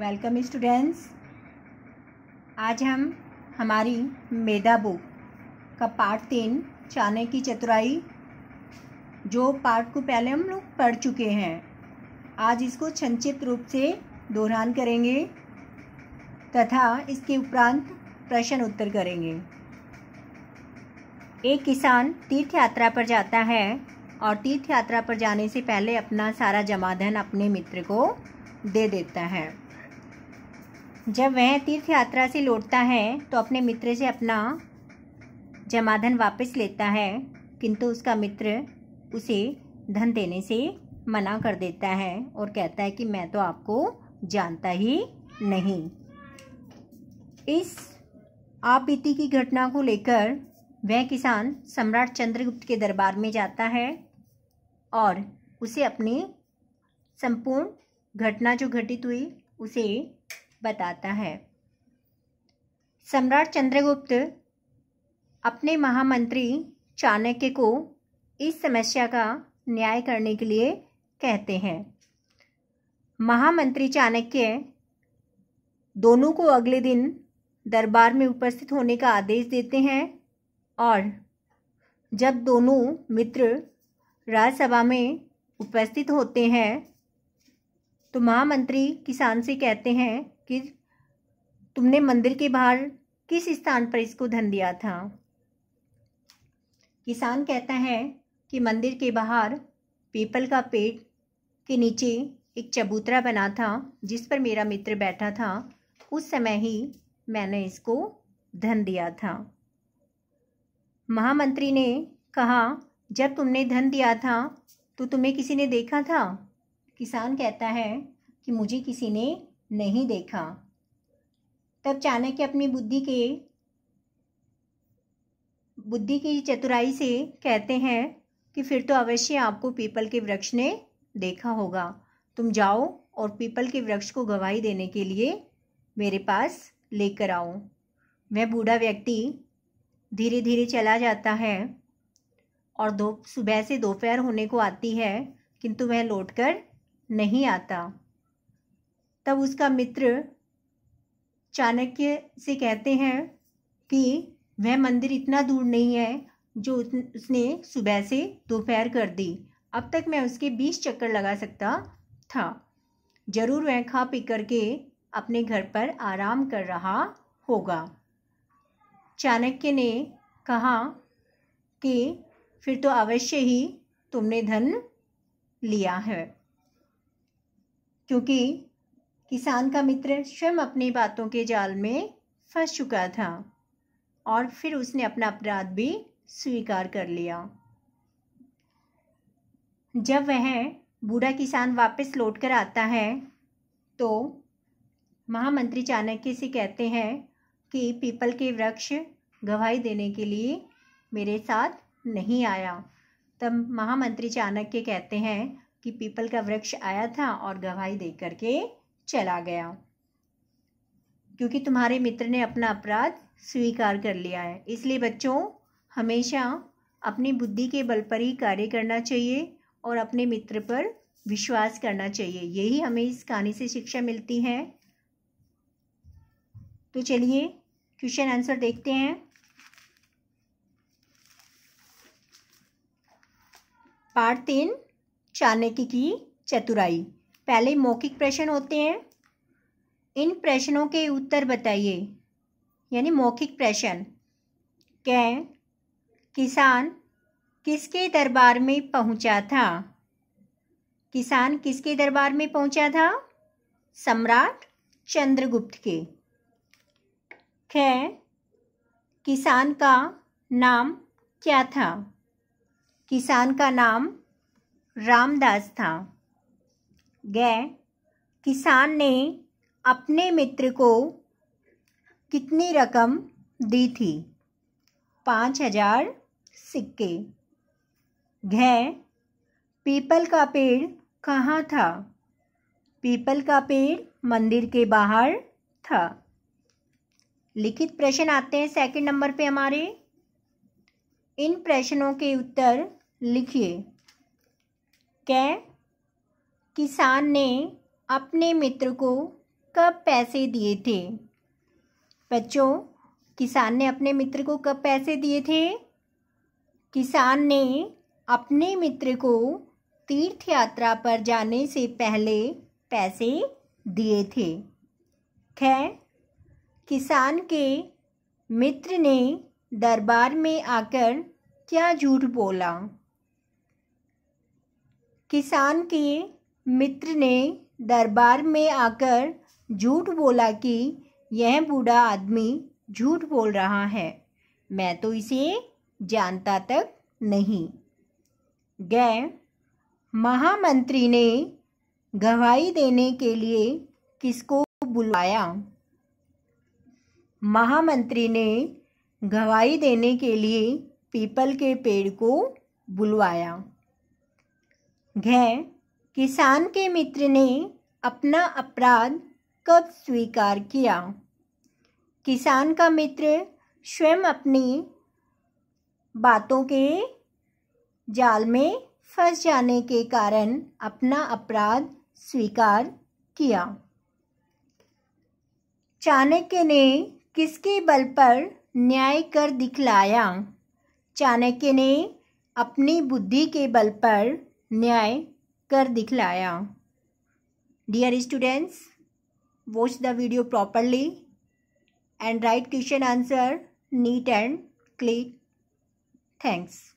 welcome students आज हम हमारी मेधा बुक का पार्ट तीन चाने की चतुराई जो पार्ट को पहले हम लोग पढ़ चुके हैं आज इसको संक्षिप्त रूप से दोहरान करेंगे तथा इसके उपरांत प्रश्न उत्तर करेंगे एक किसान तीर्थ यात्रा पर जाता है और तीर्थ यात्रा पर जाने से पहले अपना सारा जमाधन अपने मित्र को दे देता है जब वह तीर्थ यात्रा से लौटता है तो अपने मित्र से अपना जमाधन वापस लेता है किंतु उसका मित्र उसे धन देने से मना कर देता है और कहता है कि मैं तो आपको जानता ही नहीं इस आपबीती की घटना को लेकर वह किसान सम्राट चंद्रगुप्त के दरबार में जाता है और उसे अपनी संपूर्ण घटना जो घटित हुई उसे बताता है सम्राट चंद्रगुप्त अपने महामंत्री चाणक्य को इस समस्या का न्याय करने के लिए कहते हैं महामंत्री चाणक्य दोनों को अगले दिन दरबार में उपस्थित होने का आदेश देते हैं और जब दोनों मित्र राज्यसभा में उपस्थित होते हैं तो महामंत्री किसान से कहते हैं कि तुमने मंदिर के बाहर किस स्थान पर इसको धन दिया था किसान कहता है कि मंदिर के बाहर पीपल का पेड़ के नीचे एक चबूतरा बना था जिस पर मेरा मित्र बैठा था उस समय ही मैंने इसको धन दिया था महामंत्री ने कहा जब तुमने धन दिया था तो तुम्हें किसी ने देखा था किसान कहता है कि मुझे किसी ने नहीं देखा तब चाणक्य अपनी बुद्धि के बुद्धि की चतुराई से कहते हैं कि फिर तो अवश्य आपको पीपल के वृक्ष ने देखा होगा तुम जाओ और पीपल के वृक्ष को गवाही देने के लिए मेरे पास लेकर आओ वह बूढ़ा व्यक्ति धीरे धीरे चला जाता है और दो सुबह से दोपहर होने को आती है किंतु वह लौटकर नहीं आता तब उसका मित्र चाणक्य से कहते हैं कि वह मंदिर इतना दूर नहीं है जो उसने सुबह से दोपहर कर दी अब तक मैं उसके बीस चक्कर लगा सकता था जरूर वह खा पी करके अपने घर पर आराम कर रहा होगा चाणक्य ने कहा कि फिर तो अवश्य ही तुमने धन लिया है क्योंकि किसान का मित्र स्वयं अपनी बातों के जाल में फंस चुका था और फिर उसने अपना अपराध भी स्वीकार कर लिया जब वह बूढ़ा किसान वापस लौट कर आता है तो महामंत्री चाणक्य से कहते हैं कि पीपल के वृक्ष गवाही देने के लिए मेरे साथ नहीं आया तब महामंत्री चाणक्य कहते हैं कि पीपल का वृक्ष आया था और गवाही दे करके चला गया क्योंकि तुम्हारे मित्र ने अपना अपराध स्वीकार कर लिया है इसलिए बच्चों हमेशा अपनी बुद्धि के बल पर ही कार्य करना चाहिए और अपने मित्र पर विश्वास करना चाहिए यही हमें इस कहानी से शिक्षा मिलती है तो चलिए क्वेश्चन आंसर देखते हैं पार्ट तीन चाणक्य की चतुराई पहले मौखिक प्रश्न होते हैं इन प्रश्नों के उत्तर बताइए यानी मौखिक प्रश्न कै किसान किसके दरबार में पहुंचा था किसान किसके दरबार में पहुंचा था सम्राट चंद्रगुप्त के खै किसान का नाम क्या था किसान का नाम रामदास था गए किसान ने अपने मित्र को कितनी रकम दी थी पाँच हजार सिक्के घ पीपल का पेड़ कहाँ था पीपल का पेड़ मंदिर के बाहर था लिखित प्रश्न आते हैं सेकंड नंबर पे हमारे इन प्रश्नों के उत्तर लिखिए क्या किसान ने अपने मित्र को कब पैसे दिए थे बच्चों किसान ने अपने मित्र को कब पैसे दिए थे किसान ने अपने मित्र को तीर्थ यात्रा पर जाने से पहले पैसे दिए थे खैर किसान के मित्र ने दरबार में आकर क्या झूठ बोला किसान के मित्र ने दरबार में आकर झूठ बोला कि यह बूढ़ा आदमी झूठ बोल रहा है मैं तो इसे जानता तक नहीं गए महामंत्री ने गवाही देने के लिए किसको बुलाया महामंत्री ने गवाही देने के लिए पीपल के पेड़ को बुलवाया घ किसान के मित्र ने अपना अपराध कब स्वीकार किया किसान का मित्र स्वयं अपनी बातों के जाल में फंस जाने के कारण अपना अपराध स्वीकार किया चाणक्य ने किसके बल पर न्याय कर दिखलाया चाणक्य ने अपनी बुद्धि के बल पर न्याय कर दिखलाया dear students watch the video properly and write question answer neat and click thanks